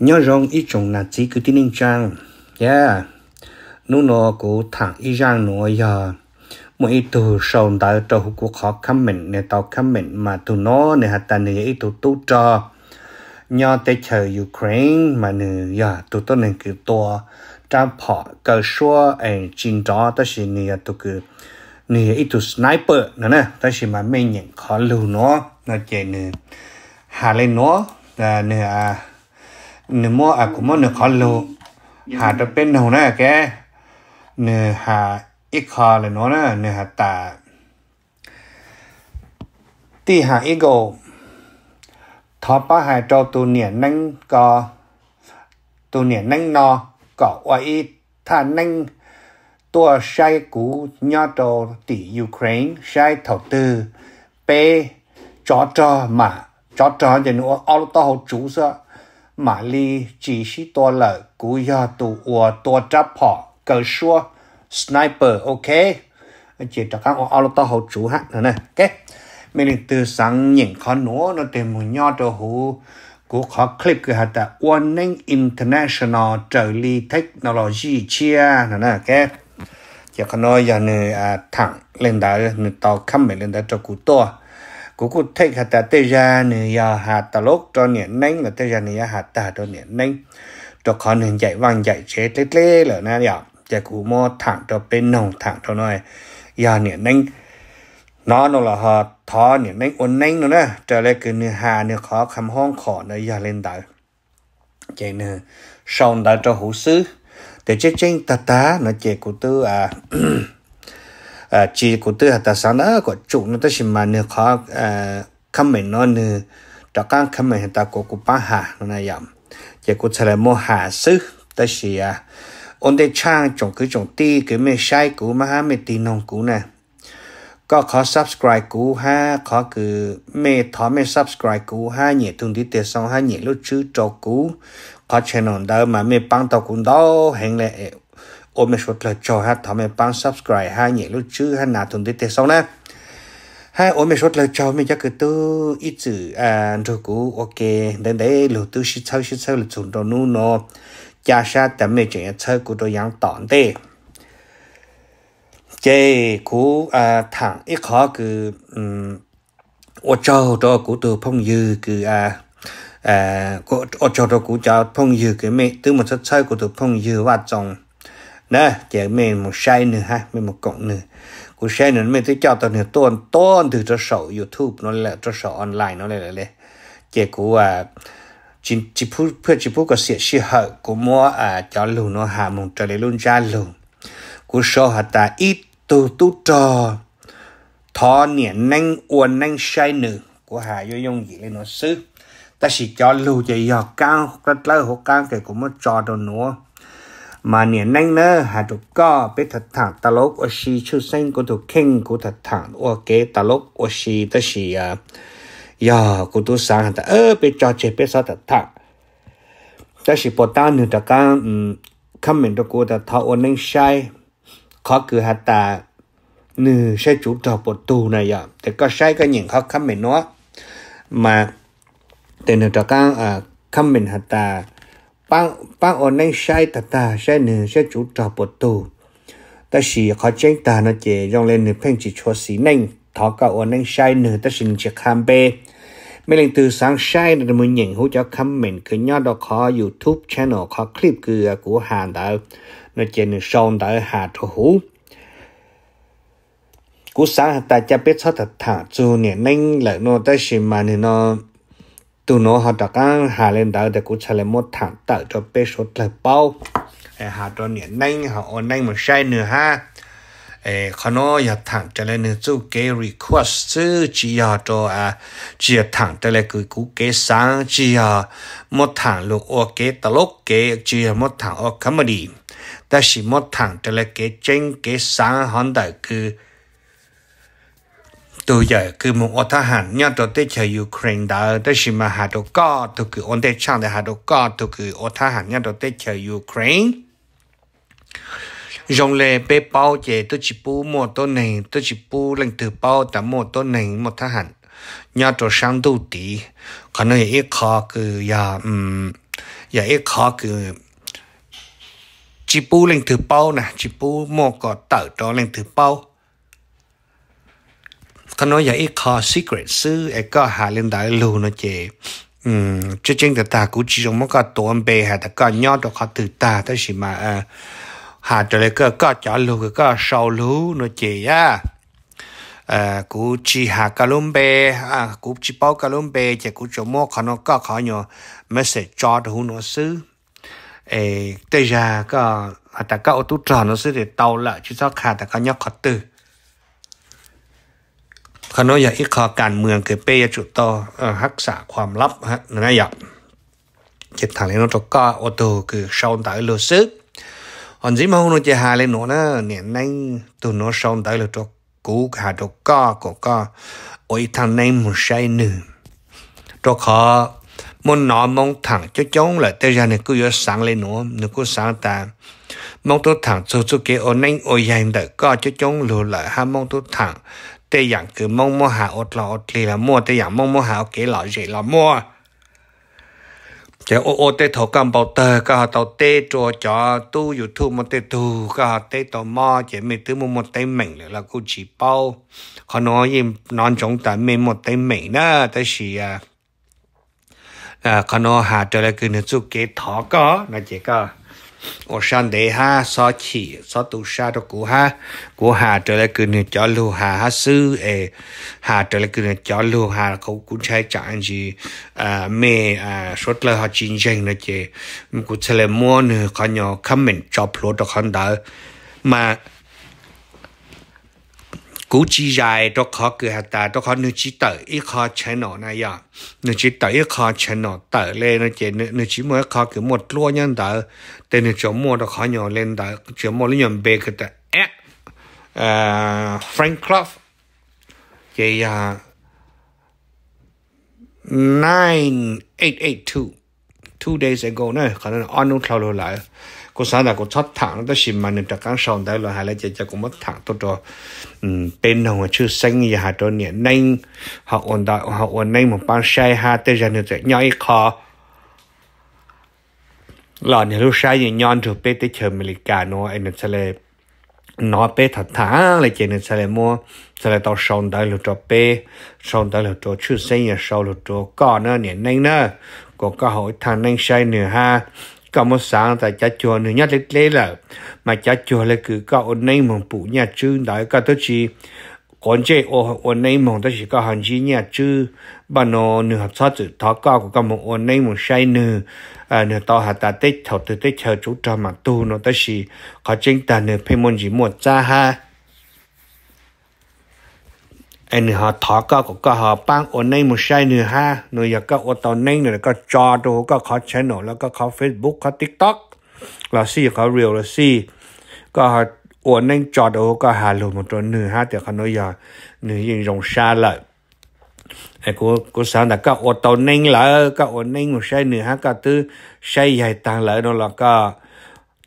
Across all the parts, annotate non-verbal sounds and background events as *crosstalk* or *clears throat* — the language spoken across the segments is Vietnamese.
nhớ rong ít trồng là chỉ cứ tin nên trang yeah nô nó cũng thẳng ít răng nó giờ mỗi từ sầu tại trâu của khó khăn mình nè tao khăn mình mà tụi nó nè hạt ta nè ít tụi tu cho nhớ tới chờ Ukraine mà nè giờ tụi tôi nên cứ to trang họ cờ xua ấy chiến đó ta chỉ nè tụi cứ nè ít tụi sniper nè nè ta chỉ mà mấy nhận khó lưu nó nó chạy nè hà lên nó nè à, nửa mua à cũng mua nửa khó hà đó bên đầu nè cái nửa hà ít khó nó nè nửa hà tà tì hà ít gồ thọ hà cho tu niệm nâng có tu niệm nâng no có quay thà nâng tua sai cũ nhỏ trò tỷ Ukraine sai thầu tư bê chó mà chó thì nó ô tô hậu chủ sao 玛丽只是多了古要赌我多扎跑，可说 sniper，OK，、okay? chỉ cho các ông ông ta hậu chủ hạn nữa này, ok, mình liền sáng nhìn khó nữa nó tìm một nhau đồ hú của khó clip cái hạt warning international trợ technology chia nữa này, ok, chỉ có nói giờ à, thẳng lên đó, người tàu khăm mình lên đó cho cụ to cú cú thấy hạt ta tê ra nè giờ hạt ta lốt cho nè nánh là tê ra nè ya hạt ta cho nè nánh cho khó nên dạy vàng dạy chế tê tê là na giờ dạy cú mò thẳng cho bên nồng thẳng cho nói giờ nè nánh nó nó là họ thọ nè nánh ôn nánh nữa nè trở lại cứ nè hà nè khó khăm hoang khó nè giờ lên đảo chạy nè sau đó cho hữu sứ để chết chênh ta ta nó chạy cú tư à *clears throat* chỉ cụ tư hạt sáng đó có chủ nó tới mà nữa khó khăm mình nó nữa cho các comment ta có cụ ba hà nó này yếm, chỉ cụ sẽ là mua hà sư tới chỉ à ổn định trang trồng cứ trồng ti cái mày sai cũ mà ha mày tin nông cũ nè có khó subscribe cũ ha khó cứ mê thó mê subscribe cũ ha nhẹ thường đi tiền xong ha nhẹ lúc chứ trò cũ khó channel đó mà mê băng tàu cũng đó hẹn lại ôm lấy là cho hát thọ mình bang subscribe hai nhẹ lúc chứ hai nà thùng đi tê sau nè hai ôm lấy là cho mình chắc cứ tu ít chữ à rồi cũ ok đến đấy lúc tu sĩ sau sĩ sau là nu nó cha sa tạm mình chuyện sau của tôi yang tọn tê chế à thẳng ít khó cứ um ô cho cho cú tôi phong dư cứ à à ô cho cho cú cho phong dư cái mẹ từ một số sau của tôi phong dư và trong nè, chỉ mình một say nữa ha mình một cộng nữa cú say nữa mình tôi cho tao nữa tuần tuần thử cho sổ youtube nó là cho sổ online nó lại lại chỉ cú à chỉ chỉ phu, phước chỉ phú có sẽ sĩ hở cú mua à cho lù nó hà, một trời lấy luôn ra lù cú sổ hả ta ít tu tu trò thọ niệm năng uồn năng say nữa của hà vô dung gì lên nó xứ ta chỉ cho lù chỉ giờ cao rất lâu hồ cao kể cũng mất cho đồ nữa มาเนี่ยนั่งเนอะฮะทูกก็ไปถัดถังตลกอชีชูเซงกูถูกเข่งกูถัดถังโอเคตลกอชีตชีอะยากูตุสังแต่เออไปจอดเจไปสอดถัดถังแต่สิปตานึ่งตะกันอืมคำเหม็นตะกูแต่ทออนึ่งใช้ขอคือฮะแตาหนื้อใช้จุดจอบประตูนะยาแต่ก็ใช้ก็เหยียงเขาคำเหม็นเนาะมาแต่หนึ่งตะกันอ่าคำเหม็นฮะแตา bạn bạn ở nơi sai ta ta sai nè sai chủ trò bộ tù ta chỉ khó chênh ta nó chỉ dòng lên nửa phèn chỉ cho xí nành thọ cả ở nơi sai nửa ta xin chỉ khám bê mấy lần từ sáng sai là mình nhận hỗ trợ comment cứ nhớ đó khó youtube channel khó clip cứ à, của hàn đó nó chỉ nửa sơn đó hà thu hú cú sáng ta cha biết sao thật thả chú nè nành là nó ta xin mà nè nó tụ nó họ đặt cả hà lên đó để cũng trả lại một thằng tạo cho bé số lại bao hà cho nhẹ nhanh họ ổn nhanh một sai nữa ha ê khó nó giờ thằng trở lên nữa chú cái request chứ chỉ giờ cho à chỉ thằng trở lên cứ cú cái sáng chỉ giờ một thằng lúc ô cái tao lúc cái chỉ giờ một thằng ô comedy ta chỉ một tháng trả lại cái chân cái sáng hắn đại cứ ตัวใหญ่คือมึงอทหารเนี่ยตัวเตชยูเครนดาแต่ชิมาหาตัวก็ตัวคืออันเดช่างแต่หาตัวก็ตัวคืออทหารเนี่ยตัวเตชยูเครน用嘞被包解都只不莫多内，都只不令头包但莫多内莫他喊，伢做上到底，可能一卡个呀，嗯，也一卡个，只不令头包呢，只不莫个到到令头包。có nói giờ ít khó secret sư ấy có hà lên đại lù nó chè um chứ chính là ta cũng chỉ dùng tổ âm bề hà ta có nhỏ cho khó ta tới gì mà à, hà trở lại cái có chó lù cái có sâu nó chè á à chỉ hà cà lôm chỉ bao cà chỉ cú chỗ mua khó nó có khó nhỏ mới cho được nó xứ ê tây ra có ta có ô tô tròn nó sẽ để tàu lại chứ sao khả ta có nhóc khó từ ขนอยากอีกคอการเมืองเกเปยจุดโตฮักษาความลับฮะนะอยากเจ็บทางเลนตก็อโตคือชาวต่างลูซึกอันที่มาหุ่นจะหาเลยหนูนะเนี่ยนั่งตัวหนูชาวต่างลูตกูหาตก็ก็ก็โอ้ยทางในมุใช่หนึ่งตัวขอมันนอนมองถังจะจ้องเลยแต่ยังเนี่ยกูยศสังเลยหนูนึกกูสังตามองตัวถังสุสุเกอนั่งโอ้ยยังเด็กก็จะจ้องหลุดเลยฮะมองตัวถัง tê dạng cứ mong mua hà ốt lò ốt lì là mua tê dạng mong mua hạ kế lò dễ là mua chế ô ô tê thổ cầm bảo tờ cả tàu tê cho cho tu youtube một tê tu cả tê tàu mò chế mình thứ một một tay mình là cô chỉ bao họ nói gì non chống tại mình một tay mình nữa tới chỉ à à họ nói hà trở lại cứ nước chút kế thọ có là chỉ có ở san đề ha so chỉ so tu sa cho cũ ha cũ hà trở lại cứ nửa cho lưu hà ha sư ê hà trở lại cứ nửa cho lưu hà cũng cũng chạy chẳng gì à mẹ à số lời họ chính danh nữa chứ cũng sẽ là mua nửa con nhỏ comment cho plot cho con đỡ mà cú chi dài cho khó cửa hạt ta cho khó nước chỉ tờ ít khó chén nọ này ya à. nước chỉ tờ ít khó chén nọ tờ lên nó chỉ nước chỉ mới khó cứ một lúa nhân tờ tên nước chỗ mua cho khó nhỏ lên tờ chỗ mua lấy nhầm bê cái tờ ép à, Frank Clough thì uh, 9882 two days ago 呢，可能 lâu lại cô sáng là cô thoát thẳng đó xì mà nên trạc cán sòn đấy là hai lẽ chơi chơi cũng mất thẳng tôi cho ừ, bên hồng chữ sinh gì hà cho niệm nên họ ổn đại họ ổn nên một ban sai ha tới giờ nên chạy nhau khó là niệm lúc sai gì nhon được bên tới chơi Americano anh nên sẽ là nó bé thật thả là chỉ nên sẽ là mua sẽ là tao sòng đấy là cho bé sòng đấy là cho chữ sinh nhà sau là cho con nữa nè nên nữa còn có hỏi thằng nên sai nữa ha có một sáng tại cha chùa nữa nhát lết lê là mà cha chùa là cứ có ôn nay mong phụ nhà chư đại cả tới chi còn chế ô ôn nay mong tới chỉ có hàng chi nhà chư bà nó nửa hợp sát chữ thọ cao của các mong ôn nay mong say nửa à nửa to hạt ta tết thầu từ tết chờ chú trò mà tu nó tới chỉ có chính ta nửa phê môn gì một cha ha เอ้นึ้งหทอก็ก็หะปังอนในมุช่เนื้อหะาหน้อยากก็อตอนในเนื่อก็จอตัวก็เขาแชแนลแล้วก็เขาเฟซบุ๊กเขาทิกต็อกเราซี่เขาเรียลเราซี่ก็หอโอน่นจอตัวก็หาลูมตัวเนืห้าฮะแต่เขานูอยากนื้อยิงรงชาเลยไอ้กูกูสาวแต่ก็อตอนในเลยก็อนในมุช่เนื้อหะาก็ตื้อใช้ใหญ่ต่างเลยนั่นแล้วก็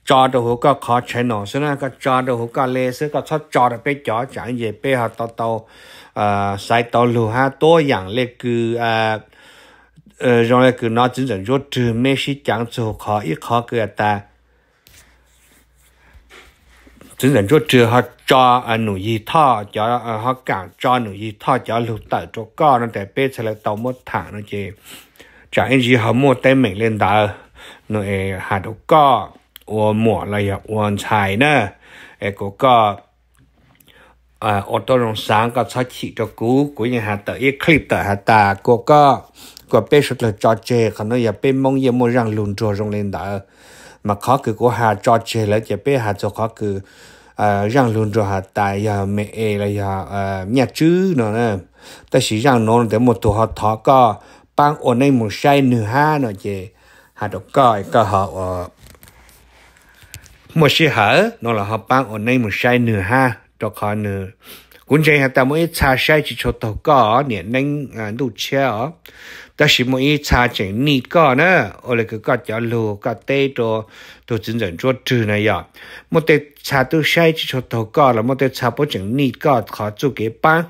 cho đồ hũ có khó chế nổ số na có cho đồ hũ có lê số có cho cho được bé chó chẳng gì bé họ to to à sai to lù ha to dạng lê cứ à, ờ, rồi lê cứ nó chính chính rốt trừ mê sĩ chẳng chỗ khó ít khó cứ à ta chính chính rốt trừ họ cho à nụ gì thọ cho à, họ cản cho nụ gì thọ cho lù tẩy chỗ co nó để bé sẽ lại tàu một thẳng nó chị chẳng gì họ mua tay mình lên đỡ nụ hạt đồ co 我抹了呀，我才呢，哎，嗰個誒，我當用三個測試咗股，嗰樣下第一 clip 第下打嗰個個別數嚟作借，可能也被蒙也冇讓輪做用領導，mà khó cứ của hà cho chê là chỉ biết hà cho khó cứ rằng luôn cho hà tại giờ mẹ là giờ nhà chứ nó nè ta chỉ rằng nó để một tổ họ thọ có ổn này một sai nửa ha nó chỉ hà đọc coi có họ một sĩ hở nó là họ bán ở đây một sai nửa ha cho họ nửa cũng chỉ là ta mỗi cha sai chỉ cho tàu cỏ nè nên à đủ chia ó ta chỉ mỗi cha chạy nị cỏ nè, ở lại cái cỏ cho lù cỏ tê cho tôi chính dẫn cho trừ này ạ một tê cha tôi sai chỉ cho tàu cỏ là một tê cha bố chạy nị cỏ khó cho cái bán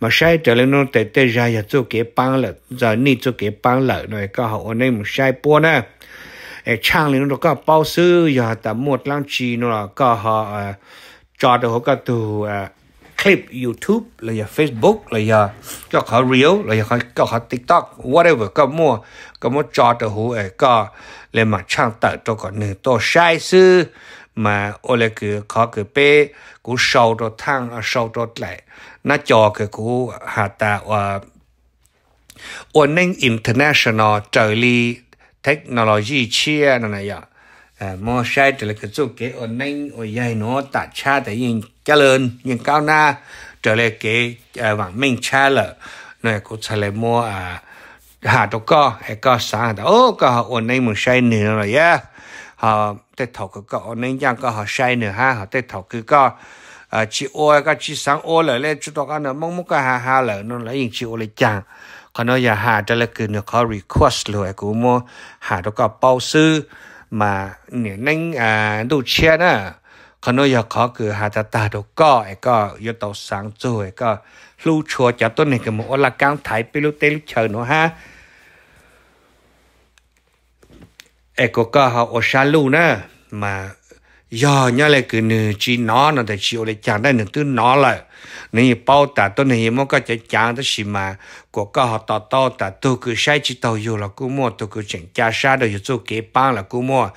mà sai trở lên nó tê tê ra giờ cho cái bán là giờ nị cho cái bán là rồi có họ ở đây một sai bố nữa trang lên nó có bao sư giờ ta một lăng chi nó có họ ờ, cho được họ có từ ờ, clip YouTube là Facebook là giờ cho họ reel là giờ có họ TikTok whatever có mua có mua cho được họ ờ, có lên mà trang tờ cho còn nửa to sai sư mà ô lệ cứ khó cứ bê cú sâu cho thang sâu cho lại nó cho cái cú hạ tạ và international trở technology chia là này ạ ờ, mô sai trở lại cái chỗ kế ở nâng ở dây nó tạ cha tại nhìn cha lên nhìn cao na trở lại cái ờ, vàng mình cha lợ này cũng trở lại mua à hà đồ co hay co sáng hà ô co họ ở nâng mô sai nữa rồi á họ tết thọ cái co ở nâng giang co họ sai nữa ha họ tết thọ cái co à ờ, chỉ ô cái chỉ sáng ô lại lên chúng ta cái nó mong muốn cái hà hà lợ nó lấy yên chỉ ô lại chàng ขาเนอย่าหาจะละกืนเขา request เลยกูมัหาแล้วก็เป้าซื้อมาเนี่ยนั่งอ่าดูเชียนะขาเนอย่าขอคือหาตาตาดก็ไอ้ก็ยตอสังจู่ไอ้ก็ลู่ชัวจะต้นนี่ก็มอละกางไยไปลู่เตลเชิญเนาะฮะไอ้ก็ก็เขาโอชาลูนะมา giờ nhá lại cứ nửa chỉ nó nó để chịu lại chẳng đây nửa tư nó lại nên bao ta tôi này mỗi cái chỉ chẳng đó gì mà của các họ tao tao ta tôi cứ sai chỉ tao yêu là cứ mua tôi cứ chẳng cha sa đâu yêu kế bang là cứ mua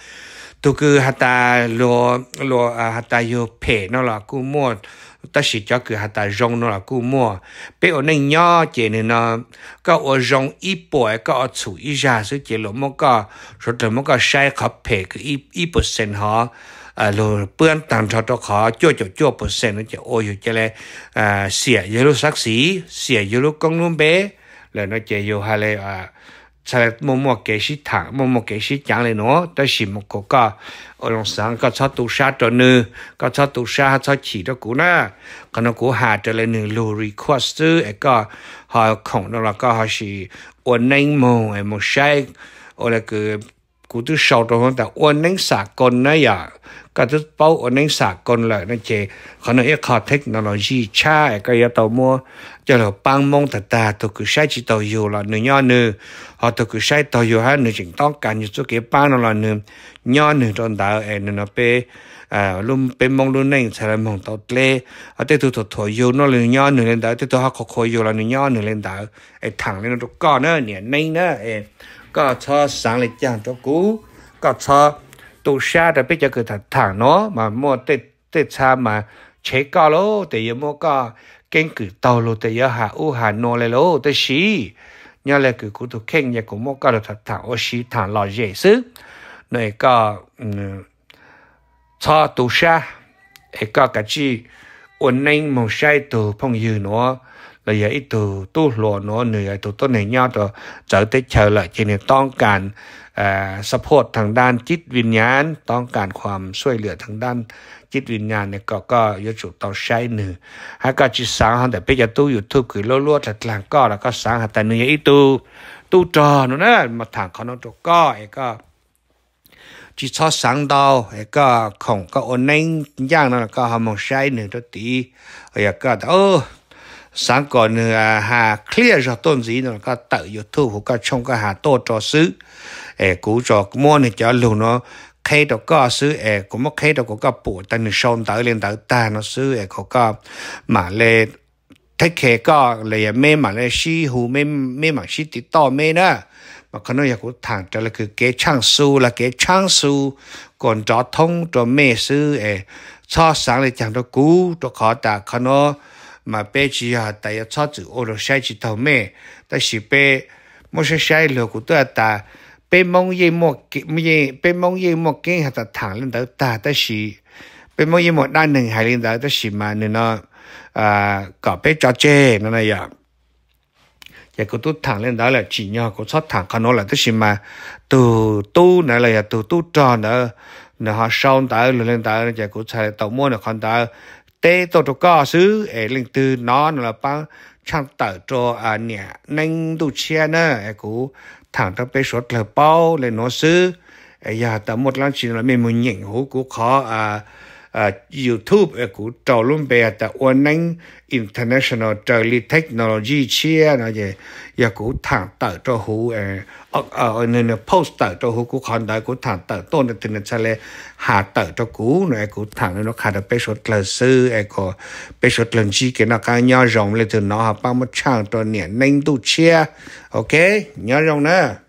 tôi cứ hạt ta lo lo à, hạt ta yêu phe nó là cứ mua ta chỉ cho cứ hạt ta rong nó là cứ mua bây giờ nên nhớ chỉ nên nó có ở rong ít bội cái ở chủ ít ra số chỉ là mỗi cái rồi tiền mỗi cái sai khắp phe cái ít ít phần hoa à lo bươn tăng cho cho khó cho cho cho nó chỉ ôi rồi cho lẽ à, xỉa dưới lúc sắc xỉa dưới lúc công bé là nó chỉ vô hai lẽ à sau này cái gì thẳng mua mua cái gì chẳng lẽ nó đó là một cái cái ở trong sáng có cho tu sa cho nữ có cho tu sa cho chỉ đó cũng na còn nó cũng hạ cho lên nữ lô request ấy có họ không đó là có họ chỉ ổn định mồ ấy một sai ở là cái กูตุชอวตรงแต่อ้วนนั่งสากลนะอย่าก็ทุเป้าอ้วนนั่งสากลเลยนั่นเจขณะเอกคอเทคโนโลยีใช่ก็ยังตัวมัวจะเราปังมองแต่ตาตัวกูใช้จิตตัวอยู่ละหนึ่งย้อนหนึ่งพอตัวกูใช้ตัวอยู่ฮะหนึ่งจึงต้องการอยู่ตัวเก็บป้านละหนึ่งย้อนหนึ่งตอนดาวเอ็นน่นเป้เออลุมเป็นมองลุนนั่งใช้มองตัวเล่เอาแต่ตัวถัวอยู่นั่นเลยงย้อนหนึ่งเล่นดาวแต่ตัวเขาคอยอยู่ละหนึ่งย้อนหนึ่งเล่นดาวไอ้ถังเล่นตัวก้อนเนอะเนี่ยนิ่งเนอะเอ có cho sáng lại chàng cho cũ, có cho tu xa rồi bây giờ cứ thẳng thẳng nó mà mua tết tết xa mà chế cao lô tê giờ mua có kinh cử tàu lô tê giờ hà u hà nô lại lô tê xí nhà lại cử cú tu kinh nhà cú mua có được thẳng thẳng ô xí thẳng lò dễ xứ này có ừ, cho tu xa ấy có cái gì, ổn nên một sai từ phong dư nó là giờ ít t ู tu lùa n น nửa từ อ ô i n ต้น h หนยอ i ตัว tới c เ ờ l ạ เ chỉ này ต้องการสร์ตทางด้านจิตวิญญาณ ต้องการความช่วยเหลือทางด้านจิตวิญญาณเนี่ยก็ก็ยจุต้องใช้หนึ่งหาก็จิตสังหันแต่ไปจะตู้อยู่ทุก์คือล้วนๆแต่หลังก็แล้วก็สังหันแต่เนื้ออีตูตู้จอน่นนะมาถางเขาน้อตัวก็ไอ้ก็ จิตชอบสังดาวไอ้ก็ของก็โอนในย่างนั่นก็ทำมองใช้หนึ่งตัวตีไอ้ก็เออ sáng còn à, hà clear cho tôn gì nó có tự yêu thu của các trong các hà tô cho xứ ê cú cho môn này cho lù nó khi đó có xứ ê cũng mất khi đó của các bộ tân sơn tới lên tới ta nó xứ ê có các mà lê thế kể có lê mê mà lê si hù mê mê mà si tí to mê nữa mà có nói cũng thẳng cho là cứ cái trang su là cái trang su còn cho thông cho mê xứ ê cho sáng là chẳng cho cú cho khó ta có nó mà chỉ 嘛白只哈大约草子乌罗晒起头咩，但是白莫晒晒了古多大白蒙叶莫叶白蒙叶莫见哈达糖领导大，但是白蒙叶莫那能还领导，但是嘛你呢啊搞白交接那那样。也个都谈 lên đó là chỉ nhau có sót thẳng khăn nó là tức gì mà từ tu nữa là từ tu tròn nữa nữa họ sau đó lên lên đó là có xài tàu mua là con đó tê tổ tổ có xứ ế linh tư nó là bao chẳng tờ cho à nhẹ nâng tu chia nè ế cú thẳng trong bê sốt lờ bao lên nó xứ ế giờ tớ một lần chỉ là mình muốn nhịn hú cú khó à À, YouTube của trò luôn bè ta ôn nánh International Daily Technology chia nó vậy giờ cũng thằng tờ cho hú ở à, ở ờ, ờ, ờ, nên post tờ cho hú của con đại của thằng tờ tôn thì nó là hạ tờ cho cũ nó của thằng nó khá là bê số là sư ai à, có bê số lần chi cái nó càng nhỏ rộng lên thì nó học bao một trang cho nè nhanh tu chia ok nhỏ rộng nữa